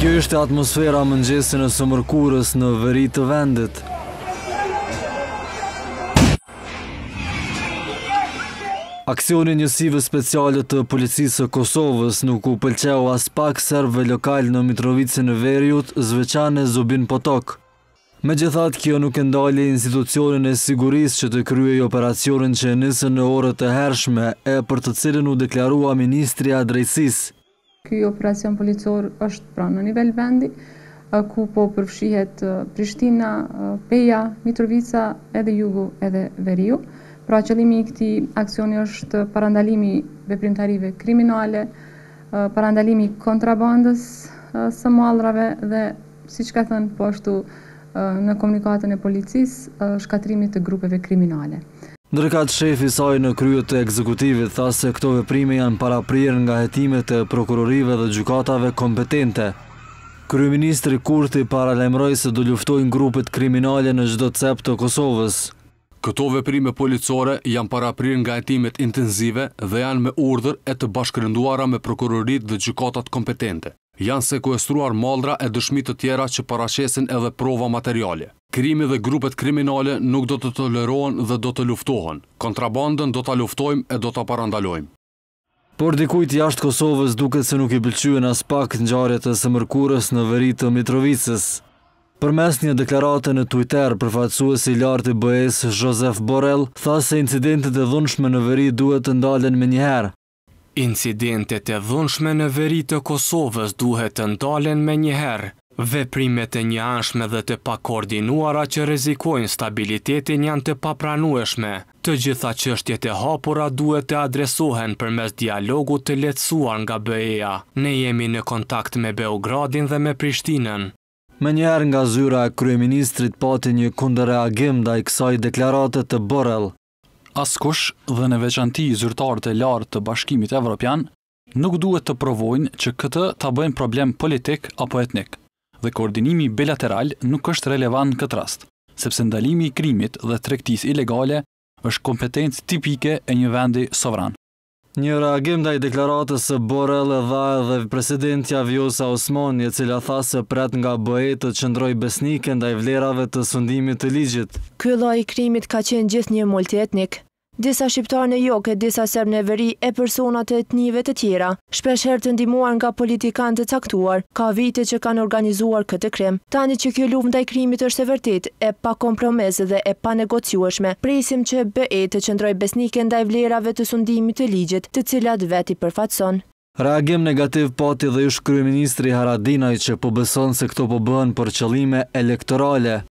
Kjo është atmosfera mëngjesin e sëmërkurës në veri të vendit. Aksionin njësive specialet të policisë Kosovës nuk u pëlqeo as pak serve lokal në Mitrovicin e Veriut, zveçane Zubin Potok. Me gjithat, kjo nuk e ndali institucionin e siguris që të kryoj operacionin që e nisën në orët e hershme e për të cilin u deklarua Ministria Drejtsisë ky operacion policor është pra në nivel vendi, ku po përfshihet Prishtina, Peja, Mitrovica, edhe Jugu, edhe Veriu. Pra qëllimi i këti aksioni është parandalimi veprimtarive kriminale, parandalimi kontrabandës së malrave dhe, si që ka thënë, po ashtu në komunikatën e policis, shkatrimit të grupeve kriminale. Ndërkat të shefi saj në kryet të ekzekutivit tha se këto veprime janë para prirë nga jetimet të prokurorive dhe gjukatave kompetente. Kryeministri Kurti para lemroj se do ljuftojnë grupit kriminale në gjdo cep të Kosovës. Këto veprime policore janë para prirë nga jetimet intenzive dhe janë me urdhër e të bashkërënduara me prokurorit dhe gjukatat kompetente. Janë sekuestruar maldra e dëshmit të tjera që parashesin edhe prova materiale. Krimi dhe grupet kriminale nuk do të tolerohen dhe do të luftohen. Kontrabandën do të luftojmë e do të parandalojmë. Por dikujt jashtë Kosovës duket se nuk i bëllqyën as pak në gjarjet e sëmërkurës në veri të Mitrovicës. Për mes një deklarate në Twitter për fatësues i lartë i bëhes, Josef Borel, tha se incidentet e dhunshme në veri duhet të ndalen me njëherë. Incidentet e dhunshme në veri të Kosovës duhet të ndalen me njëherë, Veprimet e anshme dhe të pakoordinuara që rezikojnë stabilitetin janë të papranueshme. Të gjitha qështjet e hapura duhet të adresohen për mes dialogu të letësuar nga BEA. Ne jemi në kontakt me Beogradin dhe me Prishtinën. Më njerë nga zyra e Kryeministrit pati një kundere agim da i kësaj deklaratet të borel. Askush dhe në veçanti zyrtarët e lartë të bashkimit evropian, nuk duhet të provojnë që këtë të bëjnë problem politik apo etnik dhe koordinimi bilateral nuk është relevant në këtë rast, sepse ndalimi i krimit dhe trektis ilegale është kompetencë tipike e një vendi sovran. Një reagim dhe i deklaratës së Borrell e dha dhe presidentja Vjosa Osman, një cila tha se pret nga BE të qëndroj dhe ndaj vlerave të sundimit të ligjit. Ky lloj krimit ka qenë një multietnik, disa shqiptarë në e disa serbë në veri e personat e etnive të tjera. herë të ndimuar nga politikanë të caktuar, ka vite që kanë organizuar këtë krim. Tani që kjo luft ndaj krimit është e vërtit, e pa kompromese dhe e pa negociueshme, prisim që BE të qëndroj besnike ndaj vlerave të sundimit të ligjit të cilat veti përfatson. Reagim negativ pati dhe ish kryeministri Haradinaj që po beson se këto po bëhen për qëlime elektorale.